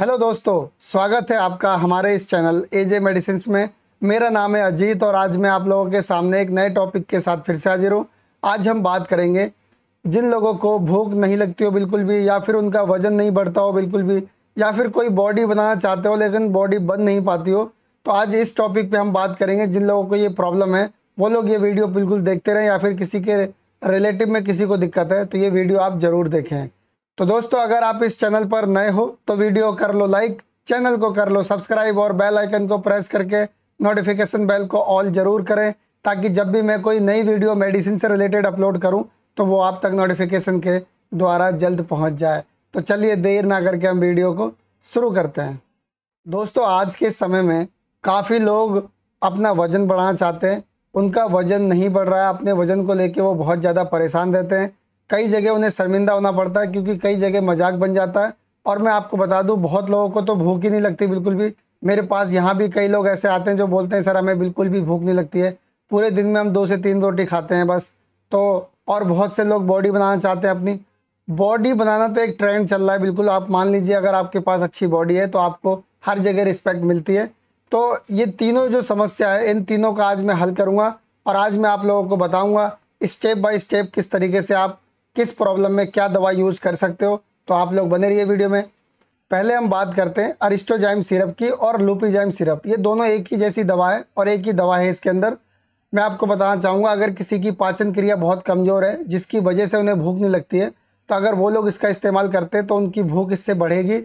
hello दोस्तों स्वागत है आपका हमारे इस चैनल एजे मेडिसिन में मेरा नाम है अजीत और आज मैं आप लोगों के सामने एक नए टॉपिक के साथ फिर से हाजिर हूँ आज हम बात करेंगे जिन लोगों को भूख नहीं लगती हो बिल्कुल भी या फिर उनका वजन नहीं बढ़ता हो बिल्कुल भी या फिर कोई बॉडी बनाना चाहते हो लेकिन बॉडी बन नहीं पाती हो तो आज इस टॉपिक पर हम बात करेंगे जिन लोगों को ये प्रॉब्लम है वो लोग ये वीडियो बिल्कुल देखते रहें या फिर किसी के रिलेटिव में किसी को दिक्कत है तो ये वीडियो आप ज़रूर देखें तो दोस्तों अगर आप इस चैनल पर नए हो तो वीडियो कर लो लाइक चैनल को कर लो सब्सक्राइब और बेल आइकन को प्रेस करके नोटिफिकेशन बेल को ऑल जरूर करें ताकि जब भी मैं कोई नई वीडियो मेडिसिन से रिलेटेड अपलोड करूं तो वो आप तक नोटिफिकेशन के द्वारा जल्द पहुंच जाए तो चलिए देर ना करके हम वीडियो को शुरू करते हैं दोस्तों आज के समय में काफ़ी लोग अपना वज़न बढ़ाना चाहते हैं उनका वज़न नहीं बढ़ रहा है अपने वज़न को लेकर वो बहुत ज़्यादा परेशान रहते हैं कई जगह उन्हें शर्मिंदा होना पड़ता है क्योंकि कई जगह मजाक बन जाता है और मैं आपको बता दूं बहुत लोगों को तो भूख ही नहीं लगती बिल्कुल भी मेरे पास यहाँ भी कई लोग ऐसे आते हैं जो बोलते हैं सर हमें बिल्कुल भी भूख नहीं लगती है पूरे दिन में हम दो से तीन रोटी खाते हैं बस तो और बहुत से लोग बॉडी बनाना चाहते हैं अपनी बॉडी बनाना तो एक ट्रेंड चल रहा है बिल्कुल आप मान लीजिए अगर आपके पास अच्छी बॉडी है तो आपको हर जगह रिस्पेक्ट मिलती है तो ये तीनों जो समस्या है इन तीनों का आज मैं हल करूँगा और आज मैं आप लोगों को बताऊँगा स्टेप बाय स्टेप किस तरीके से आप किस प्रॉब्लम में क्या दवा यूज कर सकते हो तो आप लोग बने रहिए वीडियो में पहले हम बात करते हैं अरिस्टोजाइम सिरप की और लूपीजाइम सिरप ये दोनों एक ही जैसी दवा है और एक ही दवा है इसके अंदर मैं आपको बताना चाहूँगा अगर किसी की पाचन क्रिया बहुत कमज़ोर है जिसकी वजह से उन्हें भूख नहीं लगती है तो अगर वो लोग इसका इस्तेमाल करते हैं तो उनकी भूख इससे बढ़ेगी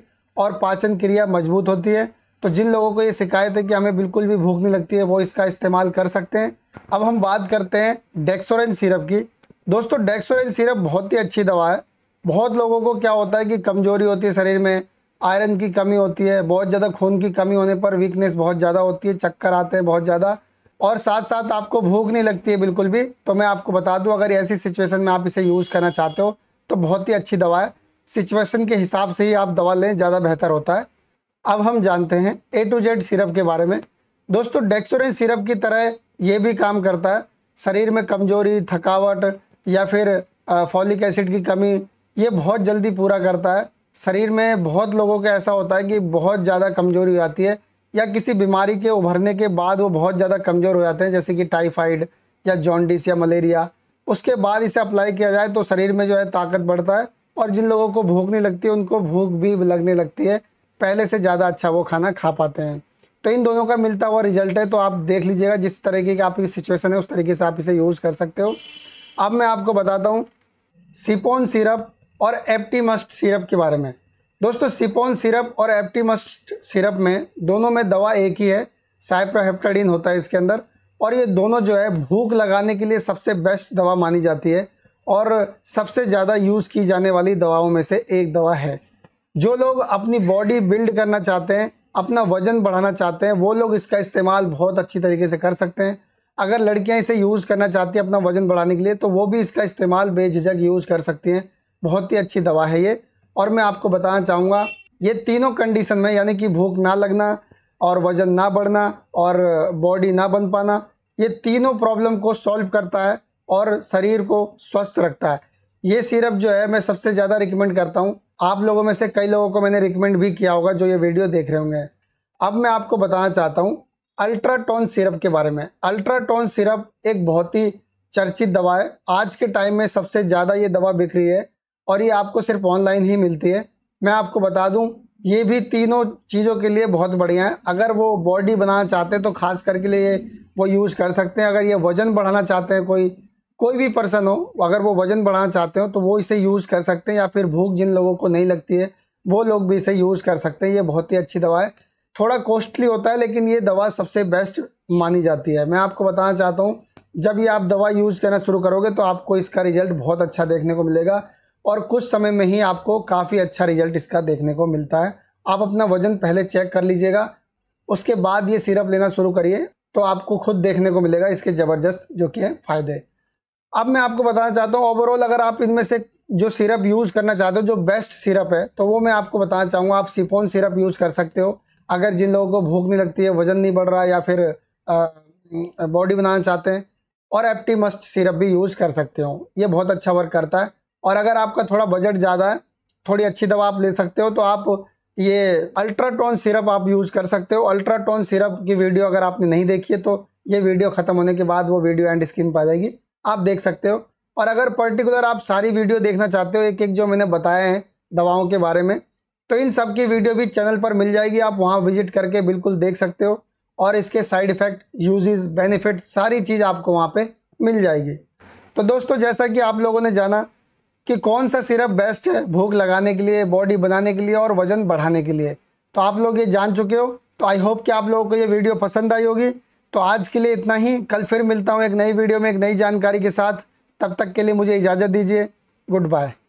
और पाचन क्रिया मजबूत होती है तो जिन लोगों को ये शिकायत है कि हमें बिल्कुल भी भूख नहीं लगती है वो इसका इस्तेमाल कर सकते हैं अब हम बात करते हैं डेक्सोरेंस सिरप की दोस्तों डेक्सोरेन सिरप बहुत ही अच्छी दवा है बहुत लोगों को क्या होता है कि कमज़ोरी होती है शरीर में आयरन की कमी होती है बहुत ज़्यादा खून की कमी होने पर वीकनेस बहुत ज़्यादा होती है चक्कर आते हैं बहुत ज़्यादा और साथ साथ आपको भूख नहीं लगती है बिल्कुल भी तो मैं आपको बता दूं अगर ऐसी सिचुएशन में आप इसे यूज़ करना चाहते हो तो बहुत ही अच्छी दवा है सिचुएशन के हिसाब से ही आप दवा लें ज़्यादा बेहतर होता है अब हम जानते हैं ए टू जेड सिरप के बारे में दोस्तों डेक्सोरेन सिरप की तरह ये भी काम करता है शरीर में कमजोरी थकावट या फिर फॉलिक एसिड की कमी ये बहुत जल्दी पूरा करता है शरीर में बहुत लोगों का ऐसा होता है कि बहुत ज़्यादा कमज़ोरी हो जाती है या किसी बीमारी के उभरने के बाद वो बहुत ज़्यादा कमज़ोर हो जाते हैं जैसे कि टाइफाइड या जॉन्डिस या मलेरिया उसके बाद इसे अप्लाई किया जाए तो शरीर में जो है ताकत बढ़ता है और जिन लोगों को भूख नहीं लगती उनको भूख भी लगने लगती है पहले से ज़्यादा अच्छा वो खाना खा पाते हैं तो इन दोनों का मिलता हुआ रिजल्ट है तो आप देख लीजिएगा जिस तरीके की आपकी सिचुएशन है उस तरीके से आप इसे यूज़ कर सकते हो अब मैं आपको बताता हूँ सिपोन सिरप और एप्टी मस्ट सिरप के बारे में दोस्तों सिपोन सिरप और एप्टी मस्ट सिरप में दोनों में दवा एक ही है साइप्रोहेप्टाडिन होता है इसके अंदर और ये दोनों जो है भूख लगाने के लिए सबसे बेस्ट दवा मानी जाती है और सबसे ज़्यादा यूज़ की जाने वाली दवाओं में से एक दवा है जो लोग अपनी बॉडी बिल्ड करना चाहते हैं अपना वज़न बढ़ाना चाहते हैं वो लोग इसका इस्तेमाल बहुत अच्छी तरीके से कर सकते हैं अगर लड़कियां इसे यूज़ करना चाहती हैं अपना वज़न बढ़ाने के लिए तो वो भी इसका इस्तेमाल बेझिझक यूज़ कर सकती हैं बहुत ही अच्छी दवा है ये और मैं आपको बताना चाहूँगा ये तीनों कंडीशन में यानी कि भूख ना लगना और वज़न ना बढ़ना और बॉडी ना बन पाना ये तीनों प्रॉब्लम को सॉल्व करता है और शरीर को स्वस्थ रखता है ये सिरप जो है मैं सबसे ज़्यादा रिकमेंड करता हूँ आप लोगों में से कई लोगों को मैंने रिकमेंड भी किया होगा जो ये वीडियो देख रहे होंगे अब मैं आपको बताना चाहता हूँ अल्ट्राटोन सिरप के बारे में अल्ट्राटोन सिरप एक बहुत ही चर्चित दवा है आज के टाइम में सबसे ज़्यादा ये दवा बिक रही है और ये आपको सिर्फ ऑनलाइन ही मिलती है मैं आपको बता दूं ये भी तीनों चीज़ों के लिए बहुत बढ़िया है अगर वो बॉडी बनाना चाहते हैं तो खास करके लिए वो यूज़ कर सकते हैं अगर ये वज़न बढ़ाना चाहते हैं कोई कोई भी पर्सन हो अगर वो वज़न बढ़ाना चाहते हो तो वो इसे यूज़ कर सकते हैं या फिर भूख जिन लोगों को नहीं लगती है वो लोग भी इसे यूज़ कर सकते हैं ये बहुत ही अच्छी दवा है थोड़ा कॉस्टली होता है लेकिन ये दवा सबसे बेस्ट मानी जाती है मैं आपको बताना चाहता हूँ जब ये आप दवा यूज करना शुरू करोगे तो आपको इसका रिजल्ट बहुत अच्छा देखने को मिलेगा और कुछ समय में ही आपको काफ़ी अच्छा रिजल्ट इसका देखने को मिलता है आप अपना वजन पहले चेक कर लीजिएगा उसके बाद ये सिरप लेना शुरू करिए तो आपको खुद देखने को मिलेगा इसके ज़बरदस्त जो कि हैं फ़ायदे अब मैं आपको बताना चाहता हूँ ओवरऑल अगर आप इनमें से जो सिरप यूज़ करना चाहते हो जो बेस्ट सिरप है तो वो मैं आपको बताना चाहूँगा आप सिपोन सिरप यूज़ कर सकते हो अगर जिन लोगों को भूख नहीं लगती है वजन नहीं बढ़ रहा या फिर बॉडी बनाना चाहते हैं और एप्टी मस्ट सिरप भी यूज़ कर सकते हो ये बहुत अच्छा वर्क करता है और अगर आपका थोड़ा बजट ज़्यादा है थोड़ी अच्छी दवा आप ले सकते हो तो आप ये अल्ट्राटोन सिरप आप यूज़ कर सकते हो अल्ट्राटोन सिरप की वीडियो अगर आपने नहीं देखी है तो ये वीडियो ख़त्म होने के बाद वो वीडियो एंड स्क्रीन पर आ जाएगी आप देख सकते हो और अगर पर्टिकुलर आप सारी वीडियो देखना चाहते हो एक एक जो मैंने बताए हैं दवाओं के बारे में तो इन सब की वीडियो भी चैनल पर मिल जाएगी आप वहाँ विजिट करके बिल्कुल देख सकते हो और इसके साइड इफ़ेक्ट यूजेस बेनिफिट सारी चीज़ आपको वहाँ पे मिल जाएगी तो दोस्तों जैसा कि आप लोगों ने जाना कि कौन सा सिरप बेस्ट है भूख लगाने के लिए बॉडी बनाने के लिए और वज़न बढ़ाने के लिए तो आप लोग ये जान चुके हो तो आई होप कि आप लोगों को ये वीडियो पसंद आई होगी तो आज के लिए इतना ही कल फिर मिलता हूँ एक नई वीडियो में एक नई जानकारी के साथ तब तक के लिए मुझे इजाज़त दीजिए गुड बाय